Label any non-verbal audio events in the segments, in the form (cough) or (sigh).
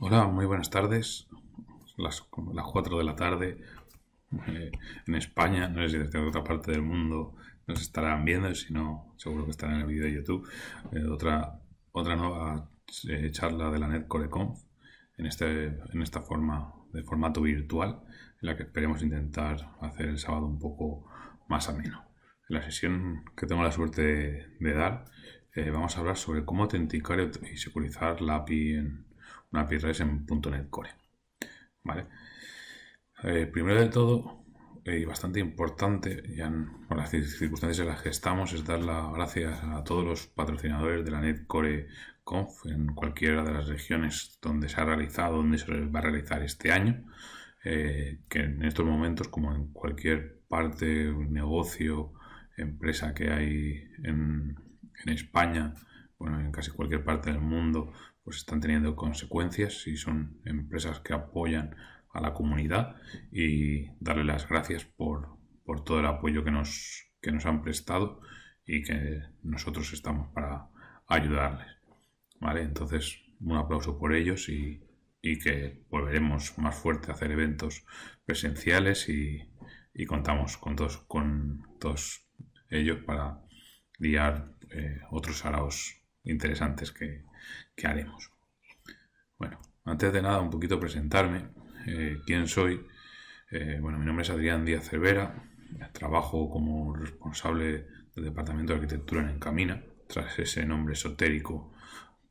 Hola, muy buenas tardes. Las, las 4 de la tarde eh, en España, no es si desde otra parte del mundo nos estarán viendo, si no, seguro que estarán en el vídeo de YouTube. Eh, otra, otra nueva eh, charla de la NETCORE.conf en, este, en esta forma de formato virtual, en la que esperemos intentar hacer el sábado un poco más ameno. En la sesión que tengo la suerte de, de dar, vamos a hablar sobre cómo autenticar y securizar la API en, una API en Core. ¿Vale? Eh, primero de todo, eh, y bastante importante, ya en las circunstancias en las que estamos, es dar las gracias a todos los patrocinadores de la NetCore Conf en cualquiera de las regiones donde se ha realizado, donde se va a realizar este año. Eh, que en estos momentos, como en cualquier parte, negocio, empresa que hay en, en España, bueno, en casi cualquier parte del mundo, pues están teniendo consecuencias y son empresas que apoyan a la comunidad y darle las gracias por, todo el apoyo que nos, que nos han prestado y que nosotros estamos para ayudarles. ¿Vale? Entonces, un aplauso por ellos y, que volveremos más fuerte a hacer eventos presenciales y, contamos con todos, con todos ellos para guiar eh, otros araos interesantes que, haremos. Bueno, antes de nada, un poquito presentarme. Eh, ¿Quién soy? Eh, bueno, mi nombre es Adrián Díaz Cervera. Trabajo como responsable del Departamento de Arquitectura en Encamina, tras ese nombre esotérico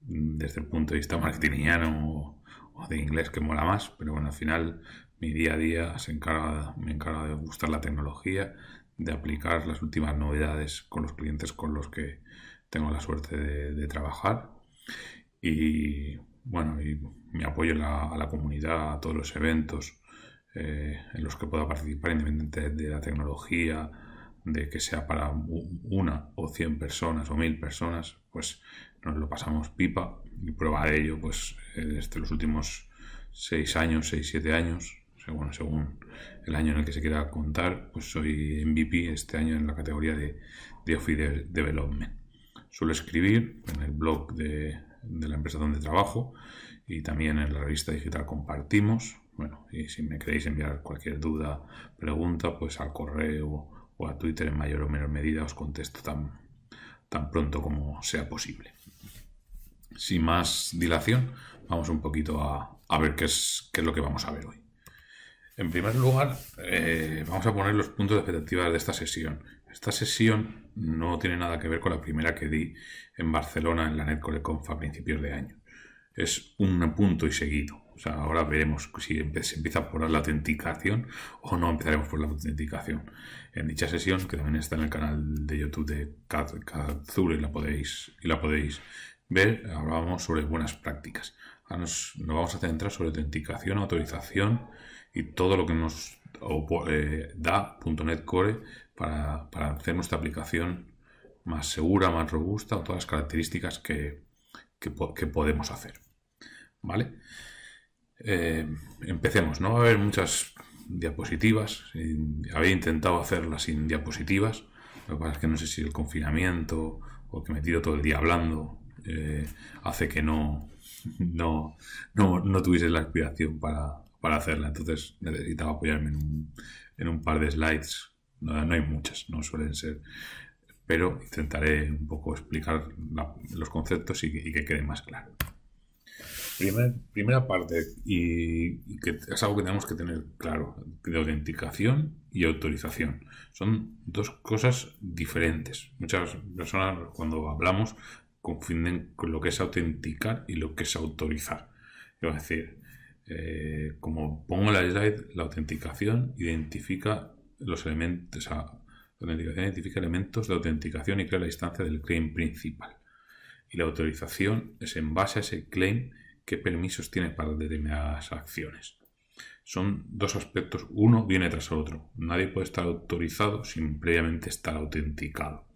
mm, desde el punto de vista marketingiano o, o, de inglés que mola más, pero bueno, al final mi día a día se encarga, me encarga de gustar la tecnología, de aplicar las últimas novedades con los clientes con los que tengo la suerte de, trabajar y bueno, y mi apoyo a la comunidad, a todos los eventos eh, en los que pueda participar, independientemente de la tecnología, de que sea para una o cien personas o mil personas, pues nos lo pasamos pipa y prueba de ello, pues eh, desde los últimos seis años, seis, siete años, según, según el año en el que se quiera contar, pues soy MVP este año en la categoría de, de Development. Suelo escribir en el blog de, la empresa donde trabajo y también en la revista digital Compartimos. Bueno, y si me queréis enviar cualquier duda, pregunta, pues al correo o a Twitter en mayor o menor medida os contesto tan, tan pronto como sea posible. Sin más dilación, vamos un poquito a, ver qué es, es lo que vamos a ver hoy. En primer lugar, eh, vamos a poner los puntos de expectativa de esta sesión esta sesión no tiene nada que ver con la primera que di en Barcelona en la CONF a principios de año. Es un punto y seguido. O sea, ahora veremos si se empieza por la autenticación o no empezaremos por la autenticación. En dicha sesión, que también está en el canal de YouTube de Kazur y la podéis, y la podéis ver, hablábamos sobre buenas prácticas. Ahora nos, vamos a centrar sobre autenticación, autorización y todo lo que nos eh, da .NET para, hacer nuestra aplicación más segura, más robusta o todas las características que, podemos hacer. ¿Vale? Eh, empecemos, ¿no? Va a haber muchas diapositivas. Había intentado hacerlas sin diapositivas. Lo que pasa es que no sé si el confinamiento o que me tiro todo el día hablando eh, hace que no, no, no, tuviese la aspiración para, hacerla. Entonces necesitaba apoyarme en un, en un par de slides no, hay muchas, no suelen ser. Pero intentaré un poco explicar los conceptos y, que quede más claro. primera parte, y, que es algo que tenemos que tener claro, de autenticación y autorización. Son dos cosas diferentes. Muchas personas cuando hablamos confunden con lo que es autenticar y lo que es autorizar. Es decir, eh, como pongo en la slide, la autenticación identifica los elementos, o la autenticación identifica elementos de autenticación y crea la instancia del claim principal. Y la autorización es en base a ese claim qué permisos tiene para determinadas acciones. Son dos aspectos, uno viene tras otro. Nadie puede estar autorizado sin previamente estar autenticado.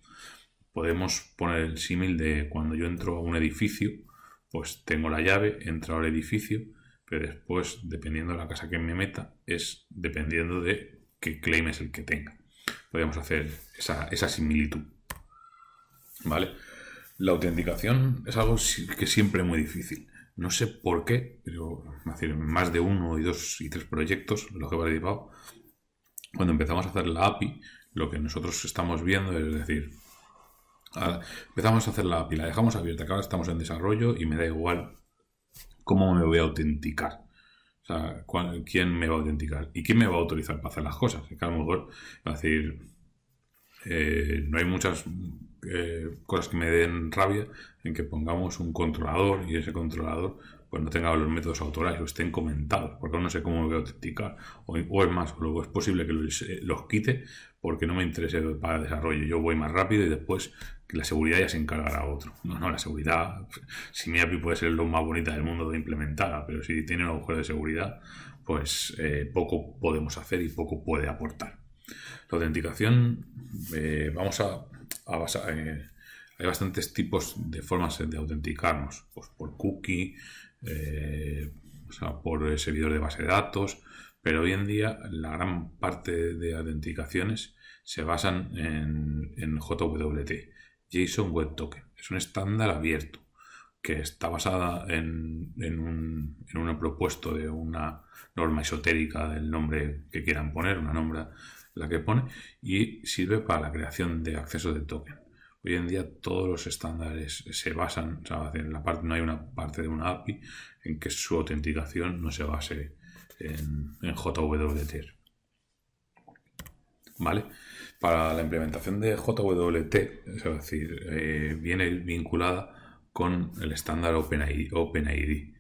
Podemos poner el símil de cuando yo entro a un edificio, pues tengo la llave, entro al edificio, pero después, dependiendo de la casa que me meta, es dependiendo de que claim es el que tenga. Podríamos hacer esa, similitud. ¿Vale? La autenticación es algo que siempre es muy difícil. No sé por qué, pero más de uno y dos y tres proyectos lo que he participado, cuando empezamos a hacer la API, lo que nosotros estamos viendo es decir, empezamos a hacer la API, la dejamos abierta, que ahora estamos en desarrollo y me da igual cómo me voy a autenticar. ¿quién me va a autenticar? ¿Y quién me va a autorizar para hacer las cosas? a lo mejor va a decir, eh, no hay muchas eh, cosas que me den rabia en que pongamos un controlador y ese controlador pues no tenga los métodos autorales o estén comentados, porque no sé cómo me voy a autenticar. O, es más, luego es posible que los, eh, los, quite porque no me interese para el desarrollo. Yo voy más rápido y después la seguridad ya se encargará otro. No, no, la seguridad, si mi API puede ser lo más bonita del mundo de implementada, pero si tiene un agujero de seguridad, pues eh, poco podemos hacer y poco puede aportar. La autenticación, eh, vamos a, basar... Eh, hay bastantes tipos de formas de autenticarnos, pues por cookie, o sea, por servidor de base de datos, pero hoy en día la gran parte de autenticaciones se basan en JWT, JSON Web Token. Es un estándar abierto que está basada en, en, un, en una propuesta de una norma esotérica del nombre que quieran poner, una norma la que pone, y sirve para la creación de acceso de token. Hoy en día todos los estándares se basan, en la parte, no hay una parte de una API en que su autenticación no se base en, en JWT. ¿Vale? para la implementación de JWT, es decir, eh, viene vinculada con el estándar OpenID. OpenID.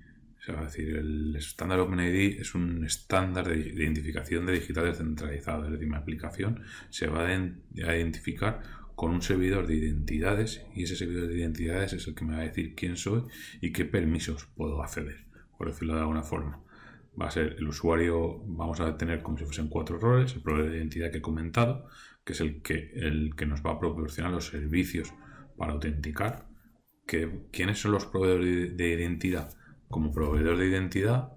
Es decir, el estándar OpenID es un estándar de identificación de digital descentralizado. Es decir, mi aplicación se va a identificar con un servidor de identidades y ese servidor de identidades es el que me va a decir quién soy y qué permisos puedo acceder, por decirlo de alguna forma. Va a ser el usuario, vamos a tener como si fuesen cuatro roles, el proveedor de identidad que he comentado, es el que, el que nos va a proporcionar los servicios para autenticar, que, quiénes son los proveedores de, identidad. Como proveedor de identidad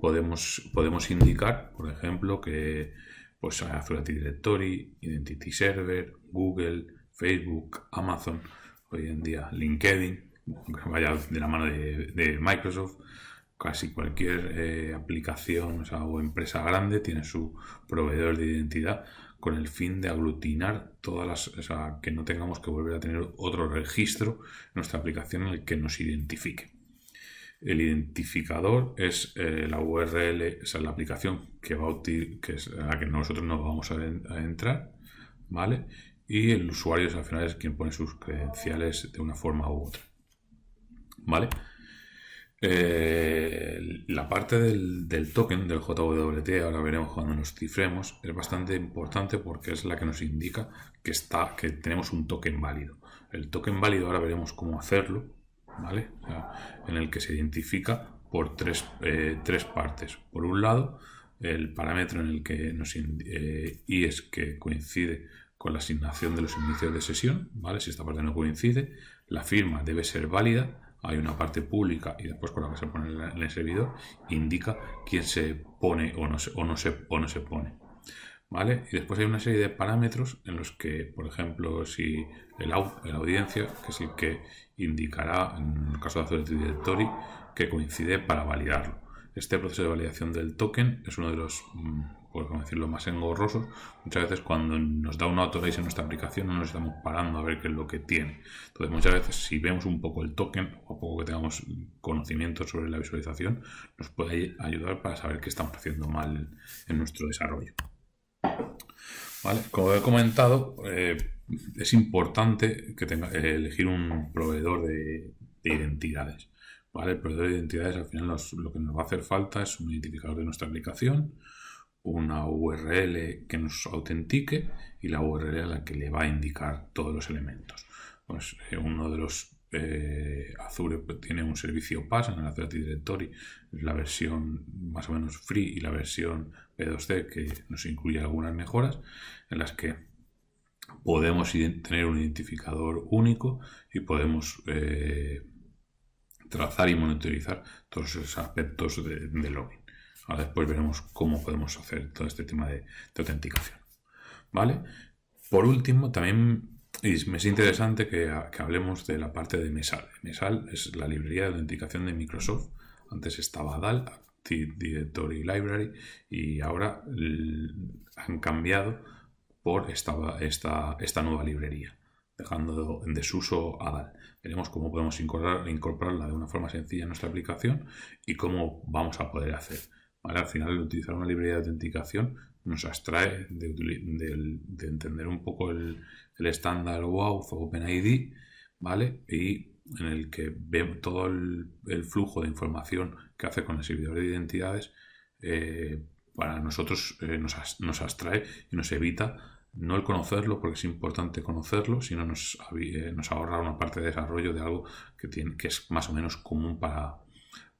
podemos, podemos indicar, por ejemplo, que pues Azure Directory, Identity Server, Google, Facebook, Amazon, hoy en día LinkedIn, vaya de la mano de, Microsoft, casi cualquier eh, aplicación o, empresa grande tiene su proveedor de identidad con el fin de aglutinar todas las, o sea, que no tengamos que volver a tener otro registro en nuestra aplicación en el que nos identifique. El identificador es eh, la URL, o sea, la aplicación que va a, que la que nosotros nos vamos a, entrar, ¿vale? Y el usuario es, al final es quien pone sus credenciales de una forma u otra, ¿vale? Eh, la parte del, token del JWT, ahora veremos cuando nos cifremos, es bastante importante porque es la que nos indica que, está, que tenemos un token válido. El token válido ahora veremos cómo hacerlo, ¿vale? en el que se identifica por eh, tres, partes. Por un lado, el parámetro en el que nos eh, y es que coincide con la asignación de los inicios de sesión, ¿vale? Si esta parte no coincide, la firma debe ser válida hay una parte pública y después con la que se pone en el servidor, indica quién se pone o no se, o no se, se pone. ¿Vale? Y después hay una serie de parámetros en los que, por ejemplo, si el, au, la audiencia, que es el que indicará, en el caso de Azure Directory, que coincide para validarlo. Este proceso de validación del token es uno de los mm, por decirlo más engorroso, muchas veces cuando nos da una autorización en nuestra aplicación no nos estamos parando a ver qué es lo que tiene. Entonces muchas veces si vemos un poco el token o poco que tengamos conocimiento sobre la visualización, nos puede ayudar para saber qué estamos haciendo mal en nuestro desarrollo. como he comentado, eh, es importante que tenga, elegir un proveedor de, identidades. El proveedor de identidades al final lo que nos va a hacer falta es un identificador de nuestra aplicación, una URL que nos autentique y la URL a la que le va a indicar todos los elementos. Pues eh, uno de los eh, Azure pues, tiene un servicio PAS en el Azure Directory, la versión más o menos free y la versión P2C que nos incluye algunas mejoras en las que podemos tener un identificador único y podemos eh, trazar y monitorizar todos esos aspectos de, de login. Ahora después veremos cómo podemos hacer todo este tema de, autenticación. ¿Vale? Por último, también me es interesante que, hablemos de la parte de Mesal. Mesal es la librería de autenticación de Microsoft. Antes estaba DAL, Active Directory Library, y ahora han cambiado por esta, nueva librería, dejando en desuso a DAL. Veremos cómo podemos incorporarla de una forma sencilla en nuestra aplicación y cómo vamos a poder hacer al final, utilizar una librería de autenticación nos abstrae de, entender un poco el, estándar OAuth o OpenID, ¿vale? Y en el que vemos todo el, flujo de información que hace con el servidor de identidades, eh, para nosotros eh, nos, nos abstrae y nos evita no el conocerlo, porque es importante conocerlo, sino nos, eh, nos ahorra una parte de desarrollo de algo que, tiene, que es más o menos común para,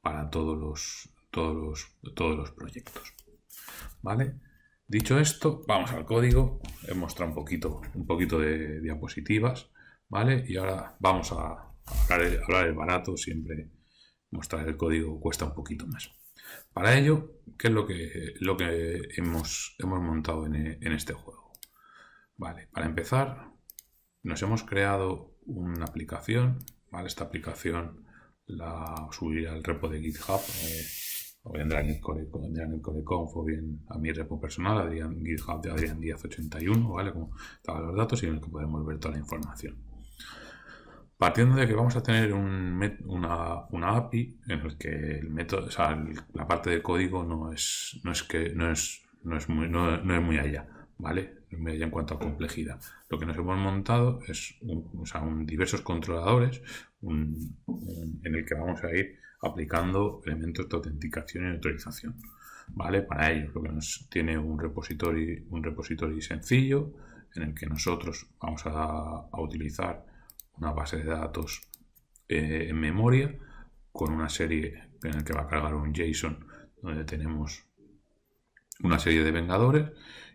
para todos los, todos los, todos los proyectos. ¿Vale? Dicho esto, vamos al código. He mostrado un poquito, un poquito de diapositivas. ¿Vale? Y ahora vamos a hablar, el, barato. Siempre mostrar el código cuesta un poquito más. Para ello, ¿qué es lo que, lo que hemos, hemos montado en, en este juego? Vale, para empezar, nos hemos creado una aplicación, ¿vale? Esta aplicación la subiré al repo de GitHub eh, o vendrán el código, vendrán el o bien a mi repo personal, Adrián, GitHub de Adrián Díaz 81, ¿vale? Como estaban los datos y en el que podemos ver toda la información. Partiendo de que vamos a tener un, una, una, API en el que el método, o sea, la parte de código no es, no es que no es, no es muy, no, es muy allá, ¿vale? No en cuanto a complejidad. Lo que nos hemos montado es un, o sea, un diversos controladores en el que vamos a ir aplicando elementos de autenticación y autorización. ¿Vale? Para ello, lo que nos tiene un repositorio un sencillo en el que nosotros vamos a, utilizar una base de datos eh, en memoria con una serie en el que va a cargar un JSON donde tenemos una serie de vengadores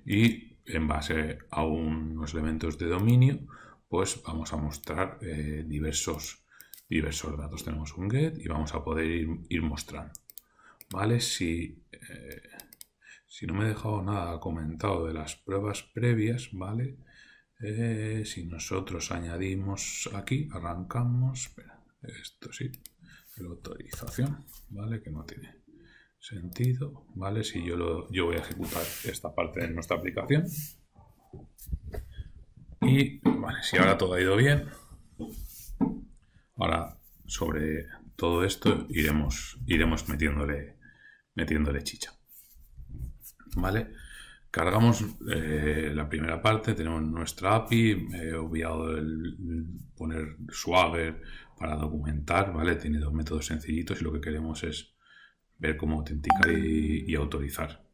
y en base a unos elementos de dominio pues vamos a mostrar eh, diversos diversos datos. Tenemos un get y vamos a poder ir, mostrando. ¿Vale? Si, eh, si no me he dejado nada comentado de las pruebas previas, ¿vale? Eh, si nosotros añadimos aquí, arrancamos, esto sí, la autorización, ¿vale? Que no tiene sentido, ¿vale? Si yo, lo, yo voy a ejecutar esta parte de nuestra aplicación. Y, vale, si ahora todo ha ido bien, Ahora, sobre todo esto, iremos, iremos metiéndole, metiéndole chicha. ¿Vale? Cargamos eh, la primera parte, tenemos nuestra API, he obviado el poner Swagger para documentar, ¿vale? Tiene dos métodos sencillitos y lo que queremos es ver cómo autenticar y, y autorizar.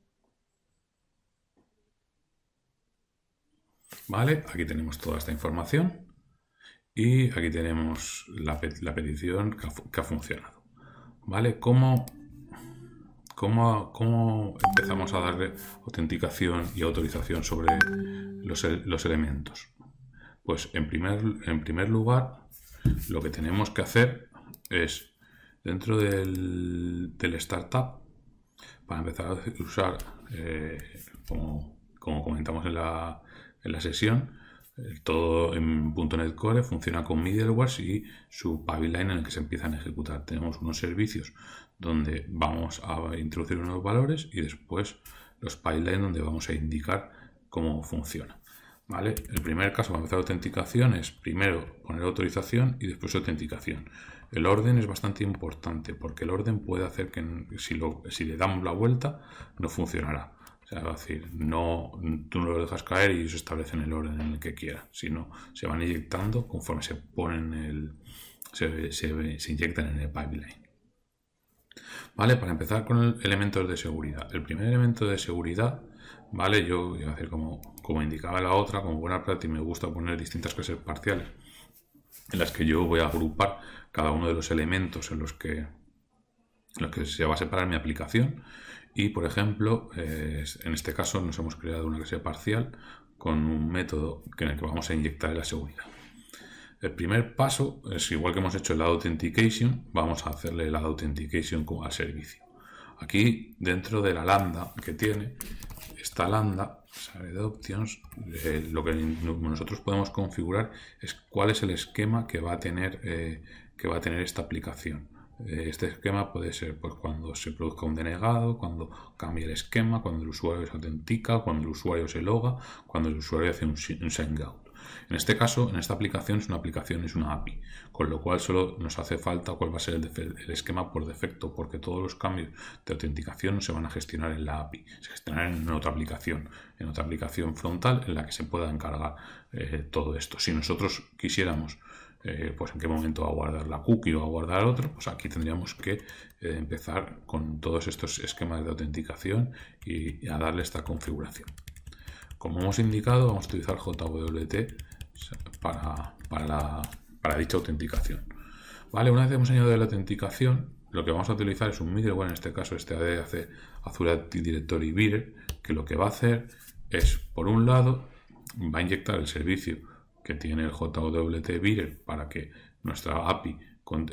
¿Vale? Aquí tenemos toda esta información. Y aquí tenemos la, petición que ha, funcionado. ¿Vale? ¿Cómo, cómo, empezamos a darle autenticación y autorización sobre e-, los, elementos? Pues en primer, en primer lugar, lo que tenemos que hacer es, dentro del, startup, para empezar a usar, eh, como, comentamos en la, en la sesión, todo en .NET Core funciona con middleware y su pipeline en el que se empiezan a ejecutar. Tenemos unos servicios donde vamos a introducir unos valores y después los pipelines donde vamos a indicar cómo funciona. ¿Vale? El primer caso para empezar autenticación es primero poner autorización y después autenticación. El orden es bastante importante porque el orden puede hacer que si, si le damos la vuelta no funcionará. Es decir, no, tú no lo dejas caer y establece establecen el orden en el que quiera, sino se van inyectando conforme se ponen el, se, inyectan en el pipeline. ¿Vale? Para empezar con elementos de seguridad. El primer elemento de seguridad, ¿vale? Yo voy a hacer como, como indicaba la otra, como buena práctica, me gusta poner distintas clases parciales en las que yo voy a agrupar cada uno de los elementos en los que, en los que se va a separar mi aplicación y, por ejemplo, eh, en este caso nos hemos creado una clase parcial con un método en el que vamos a inyectar la seguridad. El primer paso es igual que hemos hecho el authentication, vamos a hacerle el authentication como al servicio. Aquí, dentro de la lambda que tiene, esta lambda, sale de options, eh, lo que nosotros podemos configurar es cuál es el esquema que va a tener, eh, que va a tener esta aplicación. Eh, este esquema puede ser pues, cuando se produzca un denegado, cuando cambia el esquema, cuando el usuario se autentica, cuando el usuario se loga, cuando el usuario hace un, sendout. out. En este caso, en esta aplicación es una aplicación, es una API, con lo cual solo nos hace falta cuál va a ser el, esquema por defecto, porque todos los cambios de autenticación se van a gestionar en la API, se gestionarán en otra aplicación, en otra aplicación frontal en la que se pueda encargar eh, todo esto. Si nosotros quisiéramos eh, pues en qué momento va a guardar la cookie o va a guardar otro, pues aquí tendríamos que eh, empezar con todos estos esquemas de autenticación y, a darle esta configuración. Como hemos indicado, vamos a utilizar JWT para, para, dicha autenticación. Vale, una vez hemos añadido la autenticación, lo que vamos a utilizar es un middleware, en este caso este hace Azure Active Directory Bearer, que lo que va a hacer es, por un lado, va a inyectar el servicio que tiene el JWT bearer para que nuestra API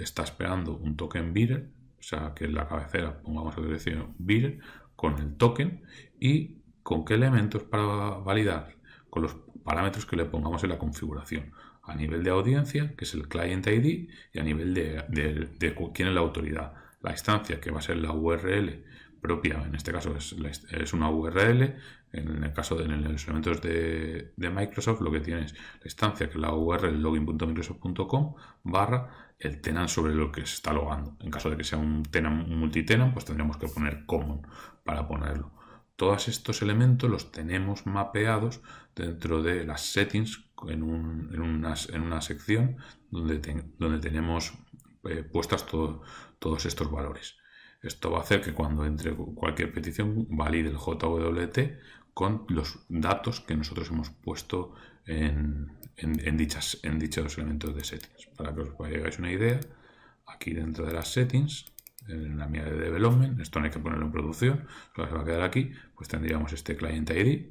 está esperando un token bearer, o sea que en la cabecera pongamos la dirección bearer con el token y con qué elementos para validar, con los parámetros que le pongamos en la configuración a nivel de audiencia, que es el client ID, y a nivel de, quién es la autoridad. La instancia, que va a ser la URL propia, en este caso es una URL, en el caso de los elementos de, Microsoft, lo que tienes la instancia que es la URL login.microsoft.com barra el tenant sobre lo que se está logando. En caso de que sea un tenant multitenant, pues tendríamos que poner common para ponerlo. Todos estos elementos los tenemos mapeados dentro de las settings en, una, en una, sección donde, donde tenemos eh, puestas todos estos valores. Esto va a hacer que cuando entre cualquier petición valide el JWT con los datos que nosotros hemos puesto en, dichas, en dichos elementos de settings. Para que os hagáis una idea, aquí dentro de las settings, en la mía de development, esto no hay que ponerlo en producción, va a quedar aquí, pues tendríamos este client ID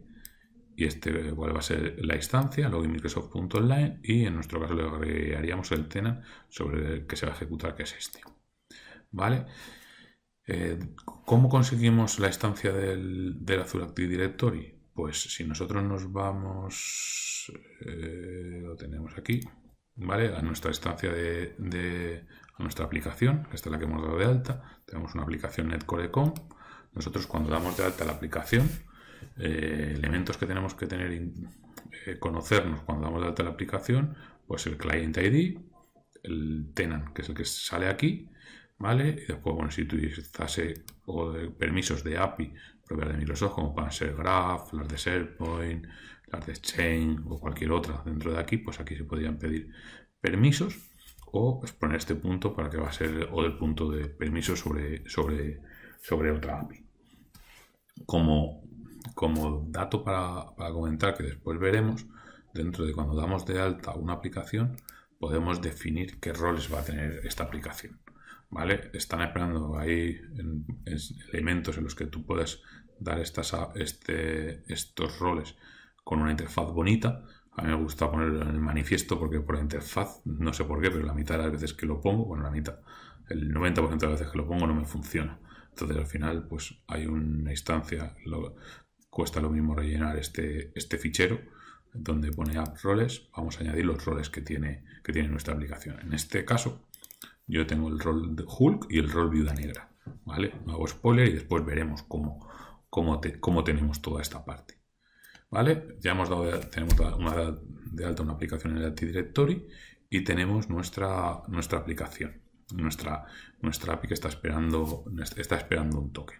y este cuál va a ser la instancia, login microsoft.online y en nuestro caso le agregaríamos el tenant sobre el que se va a ejecutar, que es este. ¿Vale? Eh, ¿Cómo conseguimos la estancia del, del Azure Active Directory? Pues si nosotros nos vamos, eh, lo tenemos aquí, ¿vale? A nuestra estancia de, nuestra aplicación, que esta es la que hemos dado de alta, tenemos una aplicación NetCorecom. Nosotros cuando damos de alta la aplicación, eh, elementos que tenemos que tener, conocernos cuando damos de alta la aplicación, pues el client ID, el tenant, que es el que sale aquí, ¿vale? Y después, bueno, si utilizase de permisos de API propias de Microsoft, como pueden ser Graph, las de SharePoint, las de Exchange o cualquier otra dentro de aquí, pues aquí se podrían pedir permisos o pues, poner este punto para que va a ser o del punto de permiso sobre, sobre, sobre otra API. Como, como dato para comentar que después veremos, dentro de cuando damos de alta una aplicación, podemos definir qué roles va a tener esta aplicación. ¿vale? Están esperando ahí elementos en los que tú puedes dar estas, este, estos roles con una interfaz bonita. A mí me gusta ponerlo en el manifiesto porque por la interfaz, no sé por qué, pero la mitad de las veces que lo pongo, bueno, la mitad, el 90% de las veces que lo pongo no me funciona. Entonces al final, pues hay una instancia, cuesta lo mismo rellenar este, este, fichero donde pone app roles, vamos a añadir los roles que tiene, que tiene nuestra aplicación. En este caso, yo tengo el rol de Hulk y el rol Viuda Negra. ¿Vale? hago spoiler y después veremos cómo, tenemos toda esta parte. ¿Vale? Ya hemos dado tenemos de alta una aplicación en el Directory y tenemos nuestra, nuestra aplicación. Nuestra, nuestra API que está esperando, está esperando un token.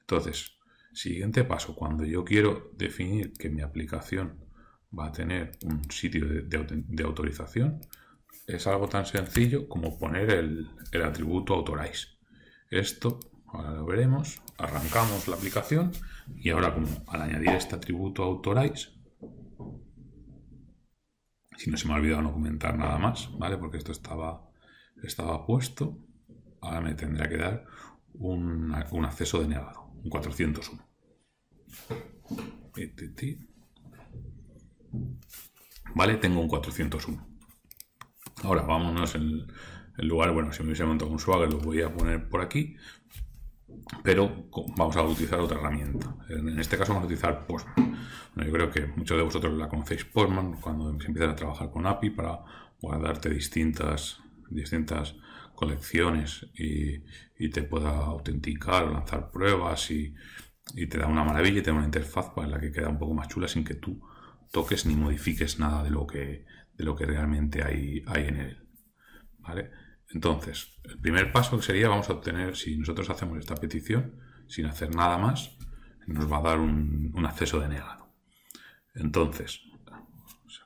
Entonces, siguiente paso, cuando yo quiero definir que mi aplicación va a tener un sitio de autorización, es algo tan sencillo como poner el, atributo authorize. Esto ahora lo veremos. Arrancamos la aplicación y ahora como al añadir este atributo authorize, si no se me ha olvidado no comentar nada más, ¿vale? Porque esto estaba, estaba puesto. Ahora me tendrá que dar un, un acceso denegado, un 401. Vale, tengo un 401. Ahora vámonos en el lugar, bueno, si me hubiese montado un swagger lo voy a poner por aquí, pero vamos a utilizar otra herramienta. En este caso vamos a utilizar Postman. yo creo que muchos de vosotros la conocéis Postman cuando se empiezan a trabajar con API para guardarte distintas, distintas colecciones y, te pueda autenticar o lanzar pruebas y, y te da una maravilla y te da una interfaz para pues, la que queda un poco más chula sin que tú toques ni modifiques nada de lo que, de lo que realmente hay, hay en él. ¿Vale? Entonces, el primer paso que sería, vamos a obtener, si nosotros hacemos esta petición, sin hacer nada más, nos va a dar un, un acceso denegado. Entonces,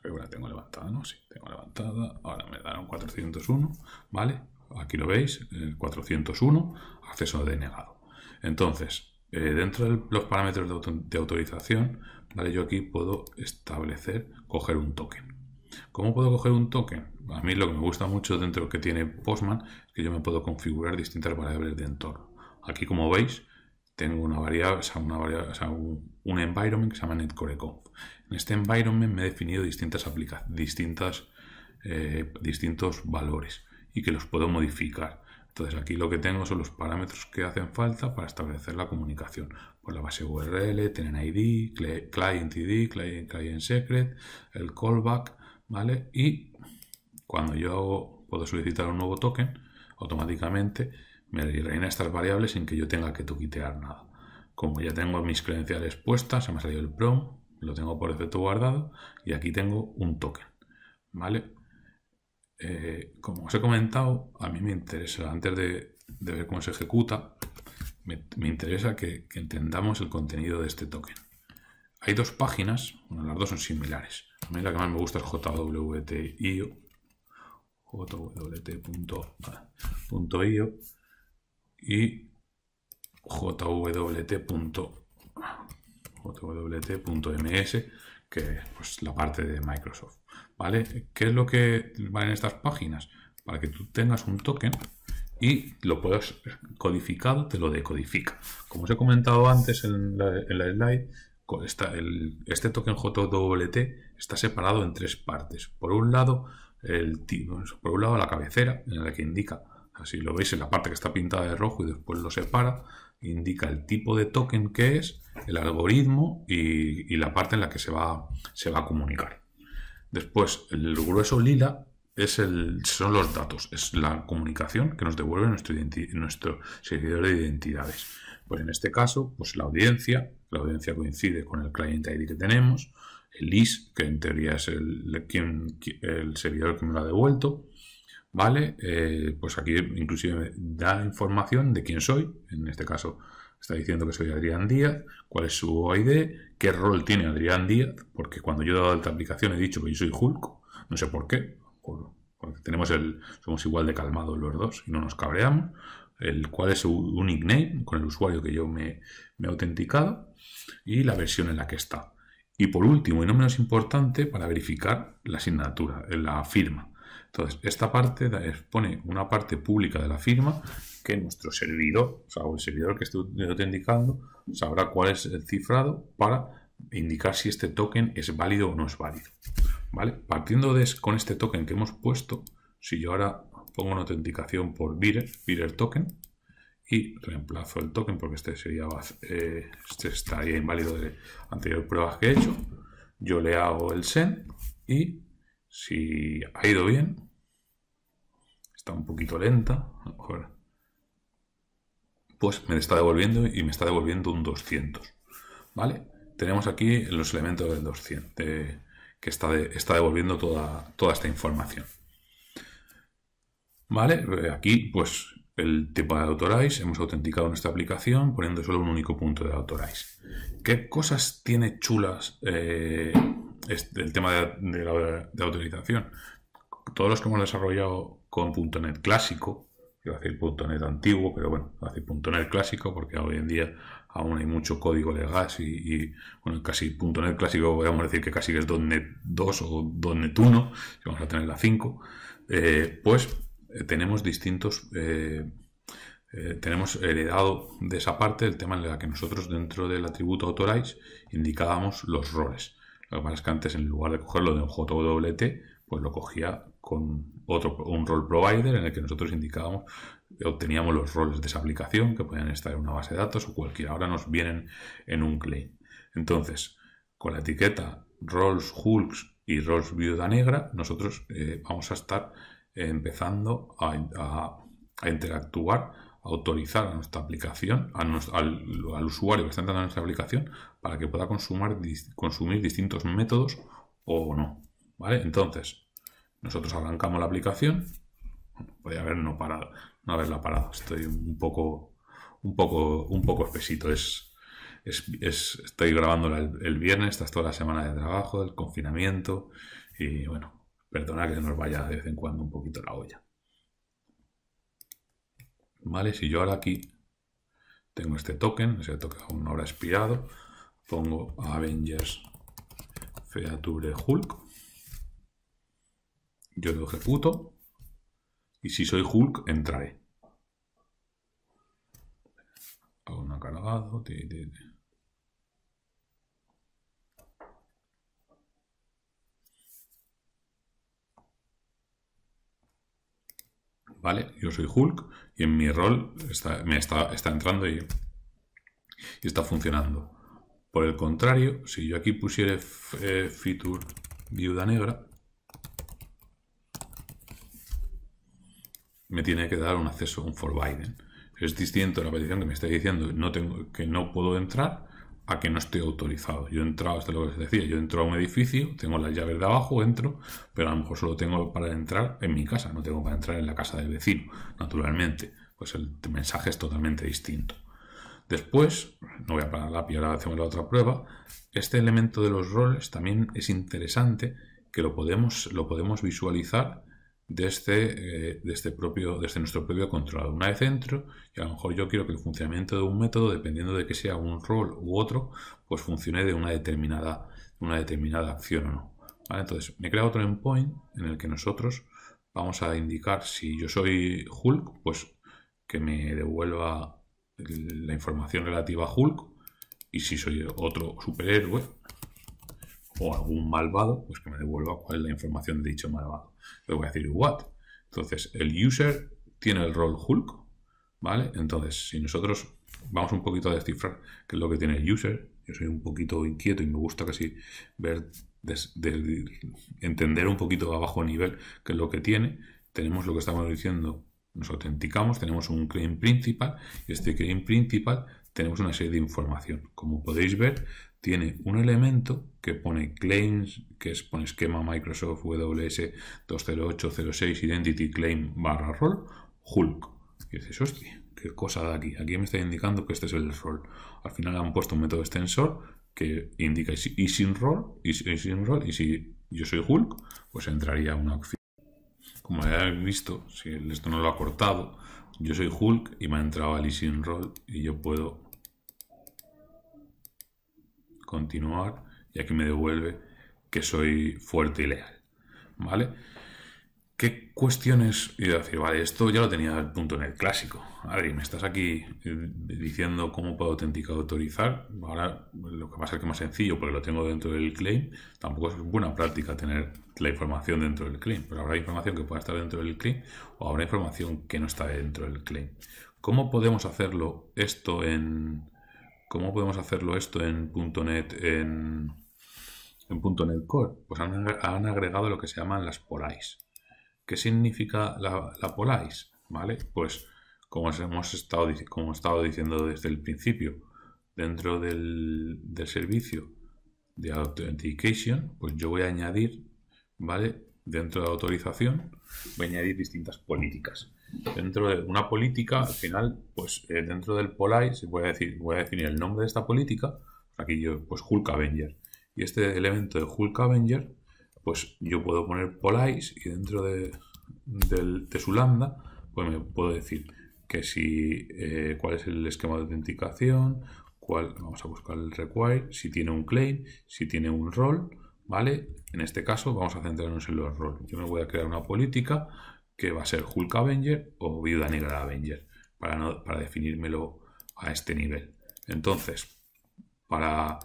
ahora tengo levantada, ¿no? Sí, tengo levantada. Ahora me dan un 401, ¿vale? Aquí lo veis, el 401, acceso denegado. Entonces, eh, dentro de los parámetros de, autorización, ¿vale? Yo aquí puedo establecer, coger un token. ¿Cómo puedo coger un token? A mí lo que me gusta mucho dentro de que tiene Postman es que yo me puedo configurar distintas variables de entorno. Aquí, como veis, tengo una una un, environment que se llama NetCoreConf. En este environment me he definido distintas distintas, eh, distintos valores y que los puedo modificar. Entonces aquí lo que tengo son los parámetros que hacen falta para establecer la comunicación. Por pues la base URL, tienen ID, client ID, client secret, el callback, ¿vale? Y cuando yo puedo solicitar un nuevo token, automáticamente me reina estas variables sin que yo tenga que toquitear nada. Como ya tengo mis credenciales puestas, se me ha salido el prom, lo tengo por defecto guardado y aquí tengo un token, ¿vale? Eh, como os he comentado, a mí me interesa, antes de, ver cómo se ejecuta, me, interesa que, que, entendamos el contenido de este token. Hay dos páginas, bueno, las dos son similares. A mí la que más me gusta es jwt.io. jwt.io y jwt.ms que es pues, la parte de Microsoft. ¿Vale? ¿Qué es lo que en estas páginas? Para que tú tengas un token y lo puedas codificado, te lo decodifica. Como os he comentado antes en la, slide, el, este token JWT está separado en tres partes. Por un lado, el, por un lado la cabecera, en la que indica, así lo veis en la parte que está pintada de rojo y después lo separa, indica el tipo de token que es, el algoritmo y, la parte en la que se va, se va a comunicar. Después, el grueso lila es el, son los datos, es la comunicación que nos devuelve nuestro, servidor de identidades. Pues en este caso, pues la audiencia, la audiencia coincide con el client ID que tenemos, el is, que en teoría es el, quien, el servidor que me lo ha devuelto, ¿vale? Eh, pues aquí inclusive da información de quién soy, en este caso está diciendo que soy Adrián Díaz, cuál es su ID? qué rol tiene Adrián Díaz, porque cuando yo he dado alta aplicación he dicho que yo soy Hulk, no sé por qué, porque tenemos el, somos igual de calmados los dos y no nos cabreamos, el cuál es su unique con el usuario que yo me he autenticado y la versión en la que está. Y por último, y no menos importante, para verificar la asignatura, la firma. Entonces, esta parte expone una parte pública de la firma que nuestro servidor, o sea, el servidor que esté indicando, sabrá cuál es el cifrado para indicar si este token es válido o no es válido. ¿Vale? Partiendo de con este token que hemos puesto, si yo ahora pongo una autenticación por Bearer, Bearer Token, y reemplazo el token porque este sería eh, este estaría inválido de anterior pruebas que he hecho. Yo le hago el send y si ha ido bien, está un poquito lenta, pues me está devolviendo y me está devolviendo un 200. ¿Vale? Tenemos aquí los elementos del 200, que está, está devolviendo toda, toda esta información. ¿Vale? Aquí, pues el tipo de Authorize, hemos autenticado nuestra aplicación poniendo solo un único punto de Authorize. ¿Qué cosas tiene chulas eh, el tema de, la, autorización? Todos los que hemos desarrollado con .NET clásico, iba a decir .NET antiguo, pero bueno, hace .NET clásico porque hoy en día aún hay mucho código legal y, bueno, casi .NET clásico podríamos decir que casi es .NET 2 o .NET 1, si vamos a tener la 5, eh, pues eh, tenemos distintos... Eh, eh, tenemos heredado de esa parte el tema en la que nosotros dentro del atributo authorize indicábamos los roles. Lo que pasa es que antes en lugar de cogerlo de un JWT, pues lo cogía con otro, un role provider en el que nosotros indicábamos, obteníamos los roles de esa aplicación que podían estar en una base de datos o cualquiera. Ahora nos vienen en un claim. Entonces, con la etiqueta roles hulks y roles viuda negra, nosotros vamos a estar empezando a, interactuar, a autorizar a nuestra aplicación, a al, usuario que está entrando en nuestra aplicación, para que pueda consumar, consumir distintos métodos o no. ¿Vale? Entonces, nosotros arrancamos la aplicación. Podría haber no parado, no haberla parado. Estoy un poco, un poco, un poco espesito. Es, es, estoy grabando el, el viernes, esta es toda la semana de trabajo, del confinamiento. Y bueno, Perdona que nos vaya de vez en cuando un poquito la olla. ¿Vale? Si yo ahora aquí tengo este token, ese token aún no habrá expirado, pongo Avengers Feature Hulk, yo lo ejecuto, y si soy Hulk, entraré. Aún no ha cargado, ¿vale? Yo soy Hulk y en mi rol me está, entrando y, está funcionando. Por el contrario, si yo aquí pusiera eh, feature viuda negra, me tiene que dar un acceso, un forbidden, Es distinto a la petición que me está diciendo no tengo, que no puedo entrar a que no estoy autorizado. Yo he entrado, es lo que decía, yo entro a un edificio, tengo las llaves de abajo, entro, pero a lo mejor solo tengo para entrar en mi casa, no tengo para entrar en la casa del vecino, naturalmente. Pues el mensaje es totalmente distinto. Después, no voy a parar la ahora hacemos la otra prueba. Este elemento de los roles también es interesante que lo podemos, lo podemos visualizar eh, desde, nuestro propio controlado, Una vez dentro, y a lo mejor yo quiero que el funcionamiento de un método, dependiendo de que sea un rol u otro, pues funcione de una determinada, acción o no. Entonces, me crea otro endpoint en el que nosotros vamos a indicar si yo soy Hulk, pues que me devuelva la información relativa a Hulk, y si soy otro superhéroe o algún malvado, pues que me devuelva cuál es la información de dicho malvado le voy a decir what. Entonces, el user tiene el rol Hulk, ¿vale? Entonces, si nosotros vamos un poquito a descifrar qué es lo que tiene el user, yo soy un poquito inquieto y me gusta casi ver, desde entender un poquito a nivel qué es lo que tiene. Tenemos lo que estamos diciendo, nos autenticamos, tenemos un claim principal y este claim principal tenemos una serie de información. Como podéis ver, tiene un elemento que pone claims, que es, pone esquema Microsoft WS 20806 identity claim barra roll, Hulk. Y dices, hostia, qué cosa de aquí. Aquí me está indicando que este es el rol. Al final han puesto un método extensor que indica y sin rol, y sin rol, y si yo soy Hulk, pues entraría una opción. Como ya habéis visto, si esto no lo ha cortado, yo soy Hulk y me ha entrado y sin rol y yo puedo continuar, y aquí me devuelve que soy fuerte y leal. ¿Vale? ¿Qué cuestiones? Y decir, vale, esto ya lo tenía el punto en el clásico. Adri, me estás aquí eh, diciendo cómo puedo autenticar autorizar. Ahora lo que pasa es que es más sencillo porque lo tengo dentro del claim. Tampoco es buena práctica tener la información dentro del claim, pero habrá información que pueda estar dentro del claim o habrá información que no está dentro del claim. ¿Cómo podemos hacerlo esto en, ¿Cómo podemos hacerlo esto en .NET, en, .NET Core? Pues han, agregado lo que se llaman las polais. ¿Qué significa la, la polais? ¿Vale? Pues como hemos estado, como he estado diciendo desde el principio, dentro del, del servicio de authentication, pues yo voy a añadir, ¿vale? Dentro de autorización, voy a añadir distintas políticas dentro de una política, al final, pues eh, dentro del Polai se puede decir, voy a definir el nombre de esta política, aquí yo, pues Hulk Avenger, y este elemento de Hulk Avenger, pues yo puedo poner Polais y dentro de, su lambda, pues me puedo decir que si, eh, cuál es el esquema de autenticación, cuál, vamos a buscar el require, si tiene un claim, si tiene un rol, ¿vale? En este caso vamos a centrarnos en los roles. Yo me voy a crear una política que va a ser Hulk Avenger o Viuda Negra Avenger, para, no, para definírmelo a este nivel. Entonces, para,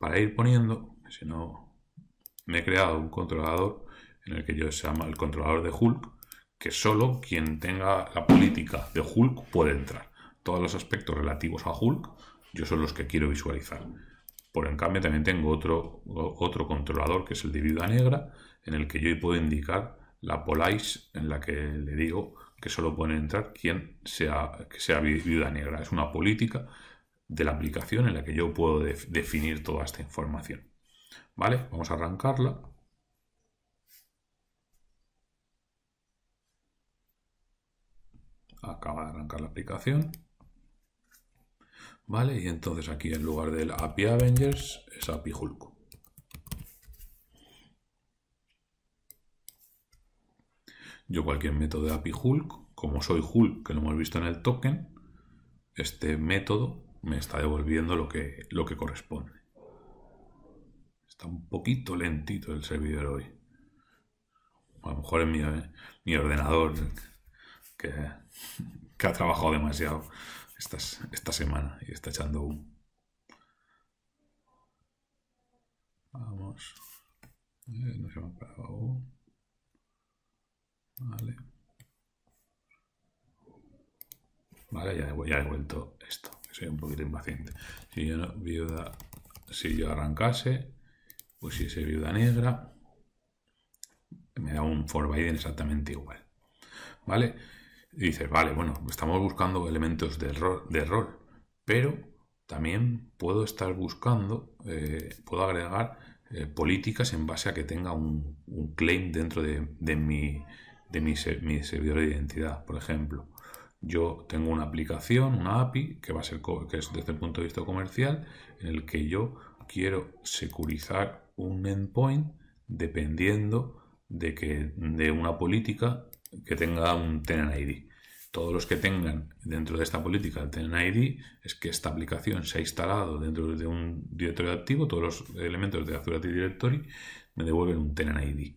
para ir poniendo, si no, me he creado un controlador en el que yo se llama el controlador de Hulk, que solo quien tenga la política de Hulk puede entrar. Todos los aspectos relativos a Hulk, yo son los que quiero visualizar. Por en cambio, también tengo otro, otro controlador, que es el de viuda negra, en el que yo puedo indicar la poláis en la que le digo que solo puede entrar quien sea, que sea viuda negra. Es una política de la aplicación en la que yo puedo definir toda esta información. ¿Vale? Vamos a arrancarla. Acaba de arrancar la aplicación. ¿Vale? Y entonces aquí en lugar del API Avengers es API Hulk. Yo cualquier método de API Hulk, como soy Hulk, que lo hemos visto en el token, este método me está devolviendo lo que, lo que corresponde. Está un poquito lentito el servidor hoy. A lo mejor es mi, ordenador que, ha trabajado demasiado esta semana y está echando un... Vamos. Eh, no se me ha parado. Vale. ya, he vuelto esto. Soy un poquito impaciente. Si yo no, viuda, si yo arrancase, pues si es viuda negra, me da un for exactamente igual. ¿Vale? dice, vale, bueno, estamos buscando elementos de, error, de rol pero también puedo estar buscando, eh, puedo agregar eh, políticas en base a que tenga un, claim dentro de, de mi de mi, mi servidor de identidad, por ejemplo. Yo tengo una aplicación, una API, que va a ser que es desde el punto de vista comercial, en el que yo quiero securizar un endpoint dependiendo de que de una política que tenga un tenant ID. Todos los que tengan dentro de esta política el tenant ID es que esta aplicación se ha instalado dentro de un directorio activo, todos los elementos de Azure Active Directory me devuelven un tenant ID.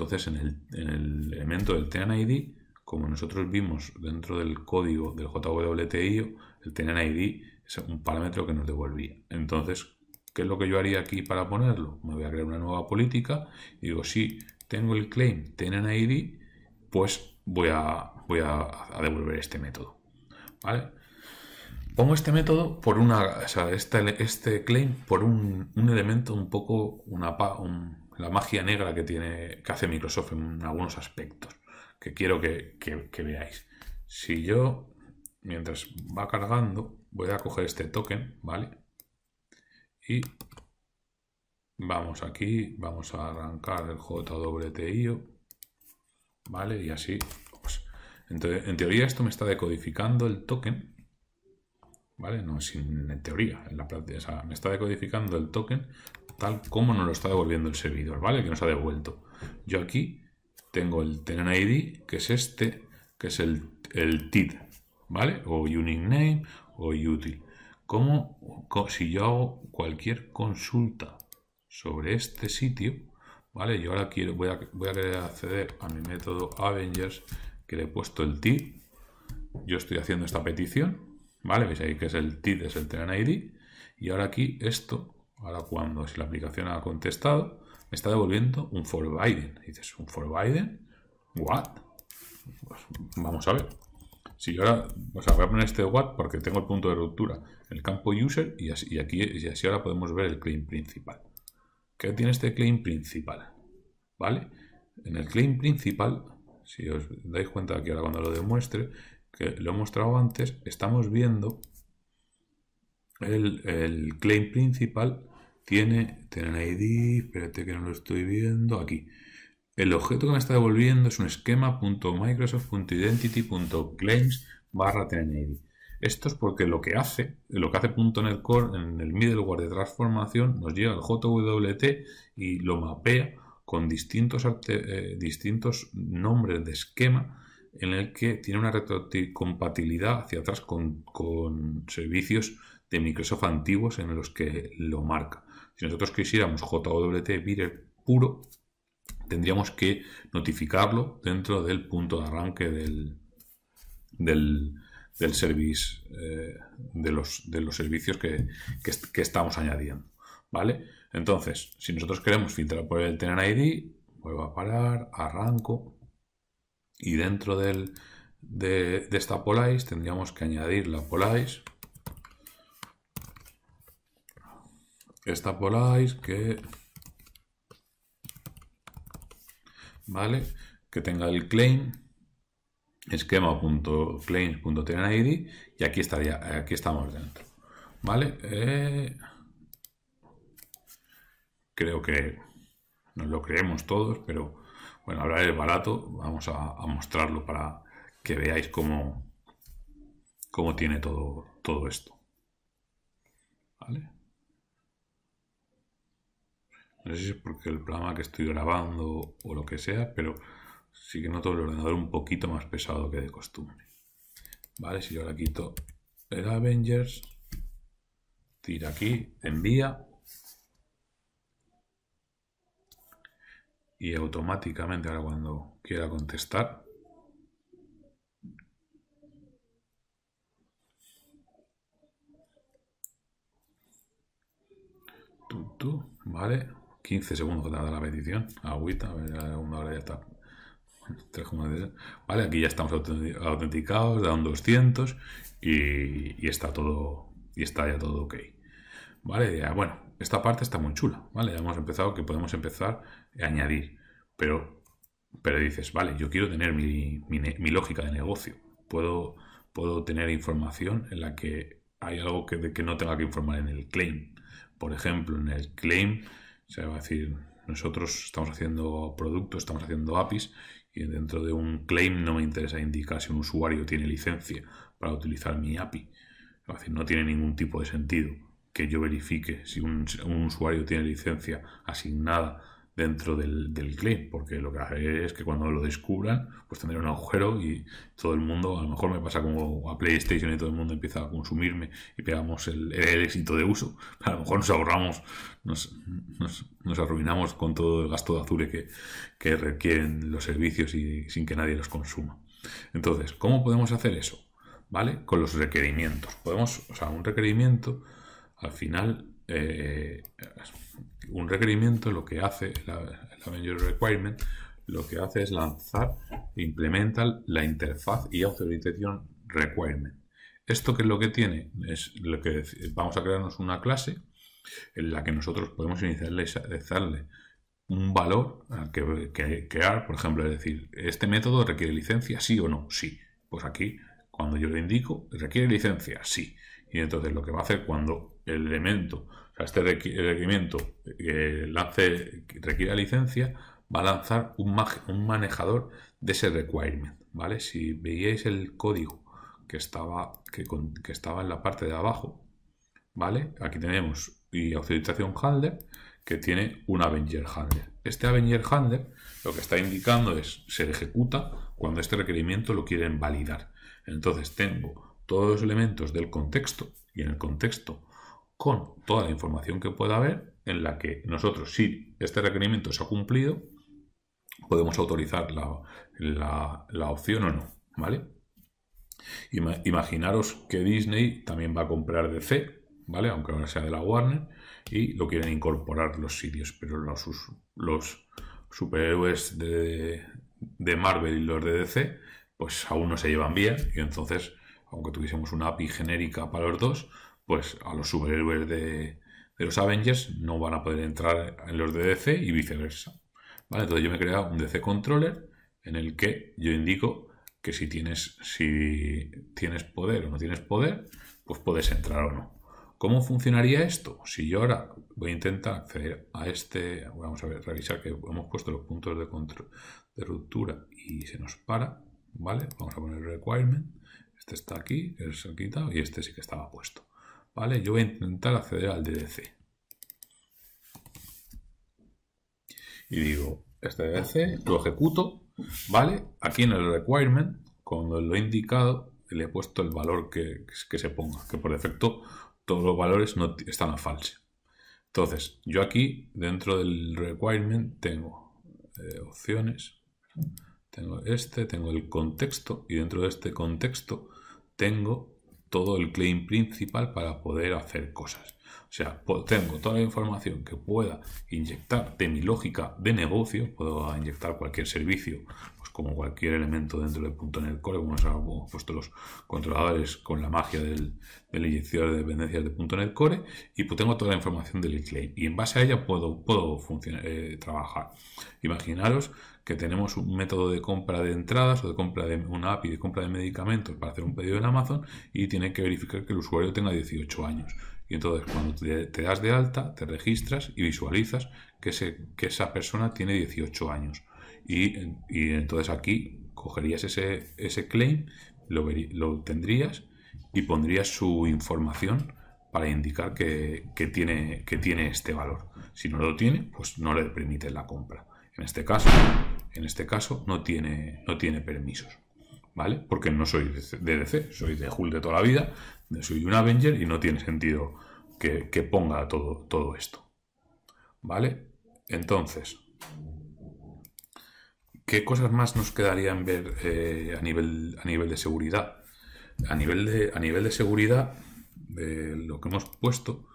Entonces, en el, elemento del TNID, como nosotros vimos dentro del código del JWTI, el TNID es un parámetro que nos devolvía. Entonces, ¿qué es lo que yo haría aquí para ponerlo? Me voy a crear una nueva política. Y digo, si tengo el claim TNID, pues voy a, voy a, devolver este método. Pongo este método por una, o sea, este, este, claim por un, un elemento un poco, una, la magia negra que tiene, que hace Microsoft en algunos aspectos, que quiero que, veáis. Si yo, mientras va cargando, voy a coger este token, ¿vale? Y vamos aquí, vamos a arrancar el JWTIO, ¿vale? Y así, entonces pues, en, teoría esto me está decodificando el token, ¿vale? No, sin en teoría, en la práctica, me está decodificando el token tal como nos lo está devolviendo el servidor, ¿vale? Que nos ha devuelto. Yo aquí tengo el tenant ID, que es este, que es el, el TID, ¿vale? O unique name o útil Como si yo hago cualquier consulta sobre este sitio, ¿vale? Yo ahora quiero, voy a, voy a acceder a mi método Avengers, que le he puesto el TID. Yo estoy haciendo esta petición, ¿vale? Veis ahí que es el TID, es el tenant ID. Y ahora aquí esto Ahora cuando si la aplicación ha contestado, me está devolviendo un for Biden. dices, ¿un for Biden? ¿What? Pues, vamos a ver. Si yo ahora, o sea, voy a poner este what porque tengo el punto de ruptura, el campo user y así, aquí, y así ahora podemos ver el claim principal. ¿Qué tiene este claim principal? ¿Vale? En el claim principal, si os dais cuenta aquí ahora cuando lo demuestre, que lo he mostrado antes, estamos viendo el, el claim principal tiene TNID, espérate que no lo estoy viendo, aquí. El objeto que me está devolviendo es un esquema.microsoft.identity.claims barra TNID. Esto es porque lo que hace, lo que hace .NET Core en el middleware de transformación nos llega al JWT y lo mapea con distintos, eh, distintos nombres de esquema en el que tiene una retrocompatibilidad hacia atrás con, con servicios de Microsoft antiguos en los que lo marca. Si nosotros quisiéramos JWT Beater puro, tendríamos que notificarlo dentro del punto de arranque del, del, service, eh, de, los, de los servicios que, estamos añadiendo. ¿Vale? Entonces, si nosotros queremos filtrar por el Tenant ID, vuelvo a parar, arranco y dentro de, de esta Polais tendríamos que añadir la Polais extrapoláis que... ¿Vale? Que tenga el claim esquema.claims.tnid y aquí estaría, aquí estamos dentro. ¿Vale? Eh, creo que nos lo creemos todos, pero bueno, ahora es barato. Vamos a, mostrarlo para que veáis cómo, cómo tiene todo, todo esto. No sé si es porque el programa que estoy grabando o lo que sea, pero sí que noto el ordenador un poquito más pesado que de costumbre. Vale, si yo ahora quito el Avengers, tira aquí, envía. Y automáticamente ahora cuando quiera contestar, Tú, tú, ¿vale? 15 segundos que tarda la petición. Agüita, una hora ya está. vale, aquí ya estamos autenticados, un 200 y, está todo y está ya todo ok. Vale, bueno, esta parte está muy chula, ¿vale? hemos empezado que podemos empezar a añadir, pero, pero dices, vale, yo quiero tener mi, lógica de negocio. Puedo, puedo tener información en la que hay algo que, que no tenga que informar en el claim. Por ejemplo, en el claim o sea, va a decir, nosotros estamos haciendo productos, estamos haciendo APIs y dentro de un claim no me interesa indicar si un usuario tiene licencia para utilizar mi API. no tiene ningún tipo de sentido que yo verifique si un usuario tiene licencia asignada dentro del, del clip, porque lo que haré es que cuando lo descubran, pues tendré un agujero y todo el mundo, a lo mejor me pasa como a PlayStation y todo el mundo empieza a consumirme y pegamos el, éxito de uso. (laughs) A lo mejor nos ahorramos, nos, arruinamos con todo el gasto de azure que, que requieren los servicios y sin que nadie los consuma. Entonces, ¿cómo podemos hacer eso? ¿Vale? Con los requerimientos. Podemos, o sea, un requerimiento, al final, eh, un requerimiento lo que hace, el Avenger Requirement, lo que hace es lanzar, implementar la interfaz y autorización requirement. Esto que es lo que tiene es lo que vamos a crearnos una clase en la que nosotros podemos darle un valor que, crear, por ejemplo, es decir, este método requiere licencia, sí o no, sí. Pues aquí, cuando yo le indico, requiere licencia, sí. Y entonces lo que va a hacer cuando el elemento este requerimiento que lance, licencia, va a lanzar un, manejador de ese requirement, ¿vale? Si veíais el código que estaba, que, estaba en la parte de abajo, ¿vale? Aquí tenemos y autorización handler que tiene un Avenger handler. Este Avenger handler lo que está indicando es se ejecuta cuando este requerimiento lo quieren validar. Entonces tengo todos los elementos del contexto y en el contexto con toda la información que pueda haber, en la que nosotros, si este requerimiento se ha cumplido, podemos autorizar la, opción o no, ¿vale? imaginaros que Disney también va a comprar DC, ¿vale? Aunque ahora sea de la Warner, y lo quieren incorporar los sitios pero los, los superhéroes de, de Marvel y los de DC, pues aún no se llevan bien, y entonces, aunque tuviésemos una API genérica para los dos, pues a los superhéroes de, los Avengers no van a poder entrar en los de DC y viceversa. ¿Vale? Entonces yo me he creado un DC controller en el que yo indico que si tienes, si tienes poder o no tienes poder, pues puedes entrar o no. ¿Cómo funcionaría esto? Si yo ahora voy a intentar acceder a este, vamos a ver, revisar que hemos puesto los puntos de, control, de ruptura y se nos para, ¿vale? Vamos a poner requirement, este está aquí, el se ha quitado y este sí que estaba puesto. Yo voy a intentar acceder al DDC. Y digo, este DDC lo ejecuto, ¿vale? Aquí en el requirement, cuando lo he indicado, le he puesto el valor que, se ponga, que por defecto todos los valores no están a false. Entonces, yo aquí, dentro del requirement, tengo eh, opciones, tengo este, tengo el contexto, y dentro de este contexto tengo todo el claim principal para poder hacer cosas. O sea, tengo toda la información que pueda inyectar de mi lógica de negocio, puedo inyectar cualquier servicio, pues como cualquier elemento dentro del el Core, como se puesto los controladores con la magia del, del inyector de dependencias de el Core, y pues tengo toda la información del claim, y en base a ella puedo, puedo funcionar, eh, trabajar. Imaginaros que tenemos un método de compra de entradas o de compra de una API de compra de medicamentos para hacer un pedido en Amazon y tiene que verificar que el usuario tenga 18 años. Y entonces cuando te, das de alta, te registras y visualizas que, que esa persona tiene 18 años. Y, entonces aquí cogerías ese, ese claim, lo, tendrías y pondrías su información para indicar que, tiene, que tiene este valor. Si no lo tiene, pues no le permite la compra. En este caso, en este caso, no tiene, no tiene permisos. ¿Vale? Porque no soy de soy de Hulk de toda la vida, soy un Avenger y no tiene sentido que, ponga todo, todo esto. ¿Vale? Entonces, ¿qué cosas más nos quedarían ver eh, a, nivel, a nivel de seguridad? A nivel de, a nivel de seguridad, lo que hemos puesto,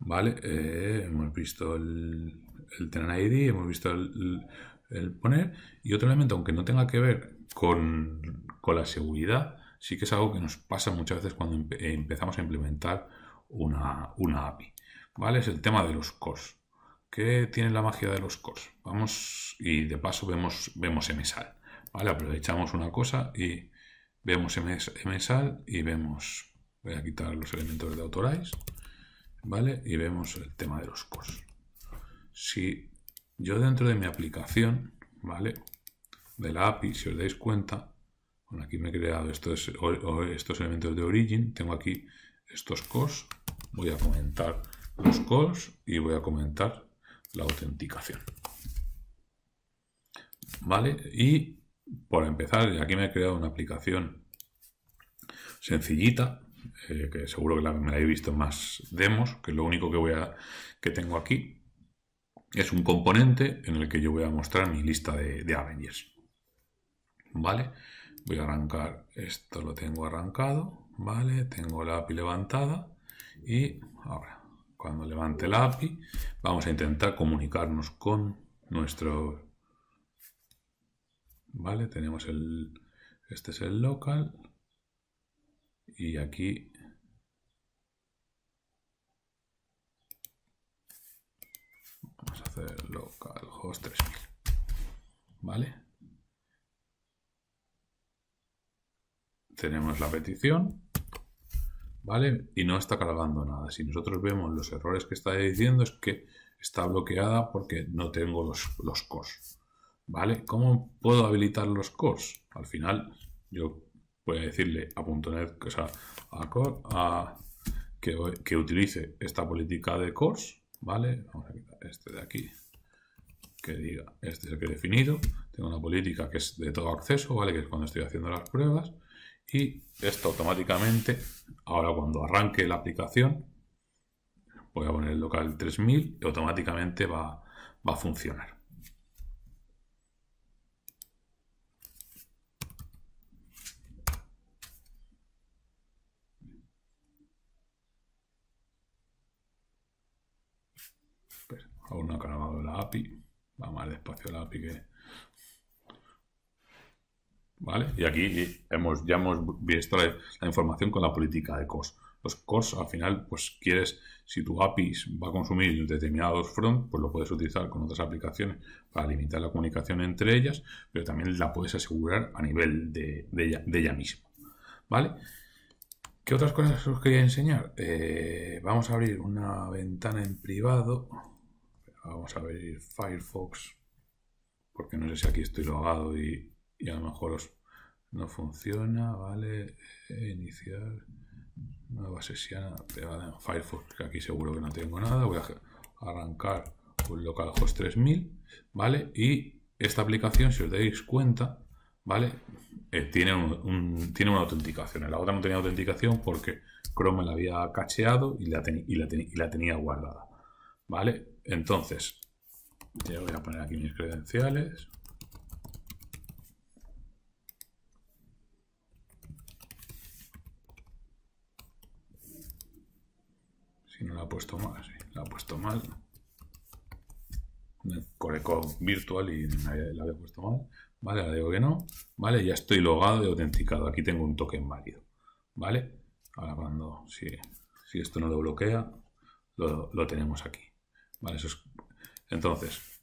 ¿vale? Eh, hemos visto el, el ID, hemos visto el, el poner. Y otro elemento, aunque no tenga que ver con, con la seguridad, sí que es algo que nos pasa muchas veces cuando eh, empezamos a implementar una, una, API. ¿Vale? Es el tema de los cores. ¿Qué tiene la magia de los cores? Vamos y de paso vemos, vemos MSAL. ¿Vale? Aprovechamos una cosa y vemos MS, MSAL y vemos... Voy a quitar los elementos de Autorize. ¿Vale? Y vemos el tema de los cores. Si yo dentro de mi aplicación, ¿vale? De la API, si os dais cuenta, aquí me he creado estos, elementos de origin, tengo aquí estos calls, voy a comentar los calls y voy a comentar la autenticación. ¿Vale? Y por empezar, aquí me he creado una aplicación sencillita, eh, que seguro que la, me la habéis visto en más demos, que es lo único que, voy a, que tengo aquí es un componente en el que yo voy a mostrar mi lista de, de Avengers. ¿Vale? Voy a arrancar, esto lo tengo arrancado, ¿vale? Tengo la API levantada y ahora, cuando levante la API, vamos a intentar comunicarnos con nuestro... ¿Vale? Tenemos el... Este es el local y aquí Vamos a hacer localhost 3000. ¿Vale? Tenemos la petición. ¿Vale? Y no está cargando nada. Si nosotros vemos los errores que está diciendo es que está bloqueada porque no tengo los, los cores. ¿Vale? ¿Cómo puedo habilitar los cores? Al final, yo voy a decirle a .NET, sea, que, que, utilice esta política de cores ¿Vale? Vamos a este de aquí que diga, este es el que he definido. Tengo una política que es de todo acceso, ¿vale? Que es cuando estoy haciendo las pruebas. Y esto automáticamente, ahora cuando arranque la aplicación, voy a poner el local 3000 y automáticamente va a funcionar. a no ha cargado la API. Va más despacio la API ¿Vale? Y aquí hemos, ya hemos visto la, la información con la política de COS. Los pues COS, al final, pues quieres, si tu API va a consumir determinados front, pues lo puedes utilizar con otras aplicaciones para limitar la comunicación entre ellas, pero también la puedes asegurar a nivel de, ella, misma. ¿Vale? ¿Qué otras cosas os quería enseñar? Eh, vamos a abrir una ventana en privado. Vamos a ver Firefox, porque no sé si aquí estoy logado y, a lo mejor os, no funciona, ¿vale? Eh, iniciar nueva sesión en Firefox, que aquí seguro que no tengo nada. Voy a arrancar un localhost 3000, ¿vale? Y esta aplicación, si os dais cuenta, ¿vale? Eh, tiene, un, tiene una autenticación. la otra no tenía autenticación porque Chrome la había cacheado y la, y la tenía guardada, ¿vale? Entonces, ya voy a poner aquí mis credenciales. Si no la ha puesto mal, sí, la ha puesto mal. Coreco virtual y la había puesto mal. Vale, digo que no. Vale, ya estoy logado y autenticado. Aquí tengo un token válido. Vale, ahora cuando, si, esto no lo bloquea, lo tenemos aquí. Vale, Entonces,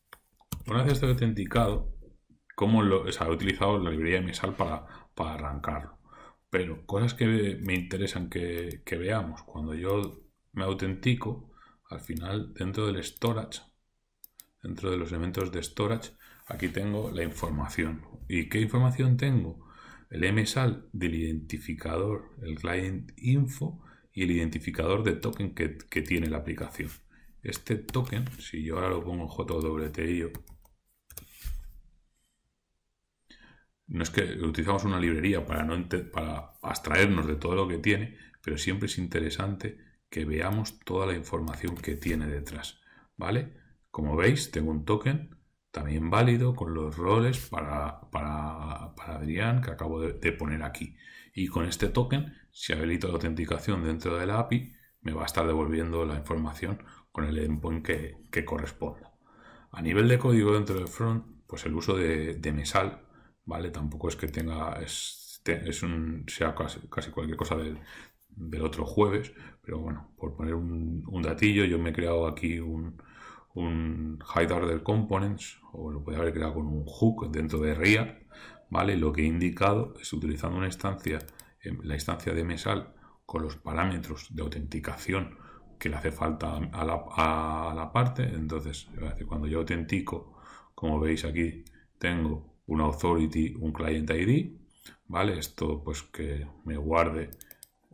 una vez estoy autenticado, ¿cómo lo, o he utilizado la librería de para, arrancarlo. Pero cosas que me interesan que, veamos. Cuando yo me autentico, al final, dentro del storage, dentro de los elementos de storage, aquí tengo la información. ¿Y qué información tengo? El MSAL del identificador, el client info y el identificador de token que tiene la aplicación este token, si yo ahora lo pongo en JWTIO, no es que utilizamos una librería para, no para abstraernos de todo lo que tiene, pero siempre es interesante que veamos toda la información que tiene detrás, ¿vale? Como veis, tengo un token también válido con los roles para, Adrián que acabo de, de, poner aquí. Y con este token, si habilito la autenticación dentro de la API, me va a estar devolviendo la información con el endpoint que, corresponda. A nivel de código dentro del front, pues el uso de, mesal, ¿vale? Tampoco es que tenga, es, es un, sea casi, cualquier cosa del, otro jueves, pero bueno, por poner un, datillo, yo me he creado aquí un, un hide order components, o lo puede haber creado con un hook dentro de RIA, ¿vale? Lo que he indicado es utilizando una instancia, em, la instancia de mesal, con los parámetros de autenticación que le hace falta a la, parte. Entonces, cuando yo autentico, como veis aquí, tengo una authority, un client ID, ¿vale? Esto pues que me guarde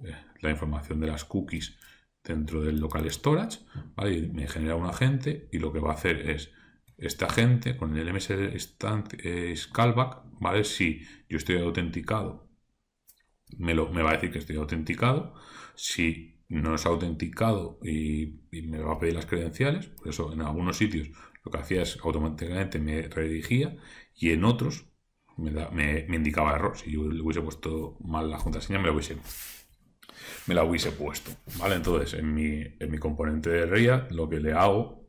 eh, la información de las cookies dentro del local storage, ¿vale? me genera un agente y lo que va a hacer es este agente con el ms stand, eh, callback, ¿vale? Si yo estoy autenticado, me, lo, me va a decir que estoy autenticado. Si no es autenticado y, me va a pedir las credenciales, por eso en algunos sitios lo que hacía es automáticamente me redirigía y en otros me, me, indicaba error. Si yo le hubiese puesto mal la contraseña, me la hubiese, me la hubiese puesto. ¿vale? Entonces, en mi, en mi componente de RIA, lo que le hago,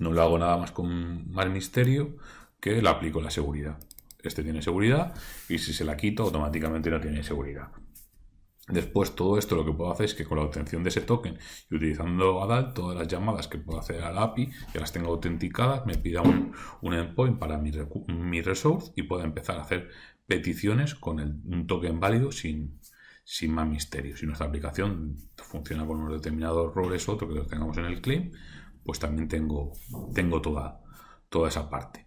no lo hago nada más con más misterio que le aplico la seguridad. Este tiene seguridad y si se la quito, automáticamente no tiene seguridad. Después todo esto lo que puedo hacer es que con la obtención de ese token y utilizando ADAL, todas las llamadas que puedo hacer al API, que las tengo autenticadas, me pida un, endpoint para mi, resource y pueda empezar a hacer peticiones con un token válido sin, más misterio Si nuestra aplicación funciona con unos determinados roles, otro que tengamos en el claim, pues también tengo, tengo toda, toda esa parte.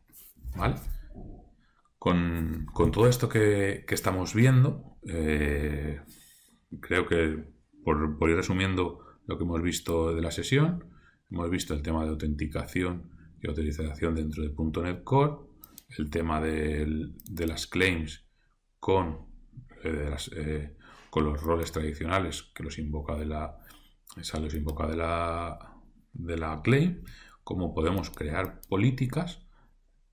Con, todo esto que, estamos viendo, eh, creo que por, ir resumiendo lo que hemos visto de la sesión, hemos visto el tema de autenticación y autorización dentro de .NET Core, el tema de, las claims con, eh, eh, con los roles tradicionales que los invoca de la, esa los invoca de la, de la claim, cómo podemos crear políticas,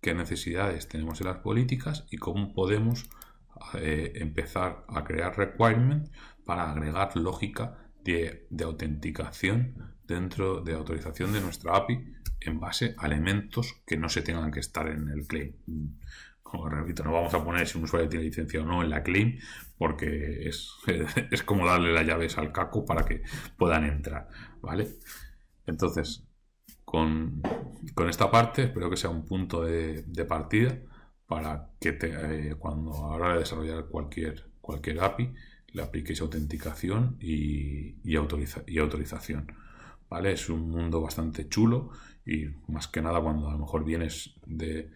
qué necesidades tenemos en las políticas y cómo podemos eh, empezar a crear requirements para agregar lógica de, autenticación dentro de autorización de nuestra API en base a elementos que no se tengan que estar en el claim. Como repito, no vamos a poner si un usuario tiene licencia o no en la claim, porque es, (laughs) como darle las llaves al caco para que puedan entrar, ¿vale? Entonces, con, esta parte, espero que sea un punto de, partida para que te, eh, cuando ahora de desarrollar cualquier, cualquier API, le apliquéis autenticación y, y, autoriza y autorización. ¿Vale? Es un mundo bastante chulo y más que nada cuando a lo mejor vienes de,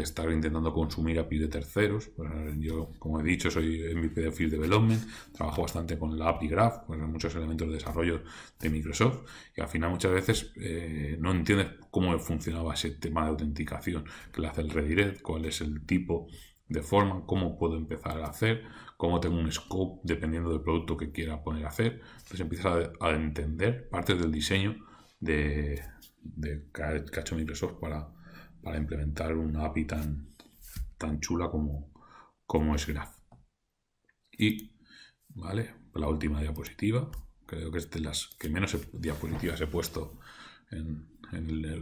estar intentando consumir API de terceros. Pues, yo, como he dicho, soy MVP de Field Development, trabajo bastante con la API Graph, con muchos elementos de desarrollo de Microsoft, y al final muchas veces eh, no entiendes cómo funcionaba ese tema de autenticación, Que le hace el redirect, cuál es el tipo de forma, cómo puedo empezar a hacer cómo tengo un scope dependiendo del producto que quiera poner a hacer. Entonces pues empiezas a, entender partes del diseño de, de, para, para implementar una API tan, tan chula como, como es Graph. Y, ¿vale? La última diapositiva. Creo que es de las que menos diapositivas he puesto en,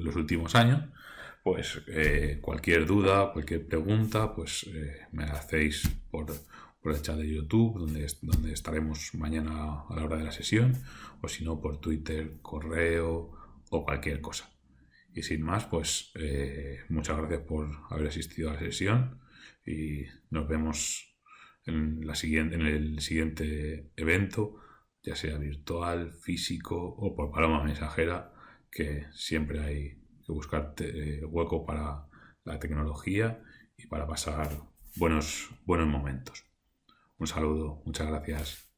los últimos años. Pues eh, cualquier duda, cualquier pregunta, pues eh, me la hacéis por, por el chat de YouTube, donde, donde estaremos mañana a la hora de la sesión, o si no, por Twitter, correo o cualquier cosa. Y sin más, pues eh, muchas gracias por haber asistido a la sesión y nos vemos en, la siguiente, en el siguiente evento, ya sea virtual, físico o por paloma mensajera, que siempre hay que buscar eh, hueco para la tecnología y para pasar buenos, buenos momentos. Un saludo, muchas gracias.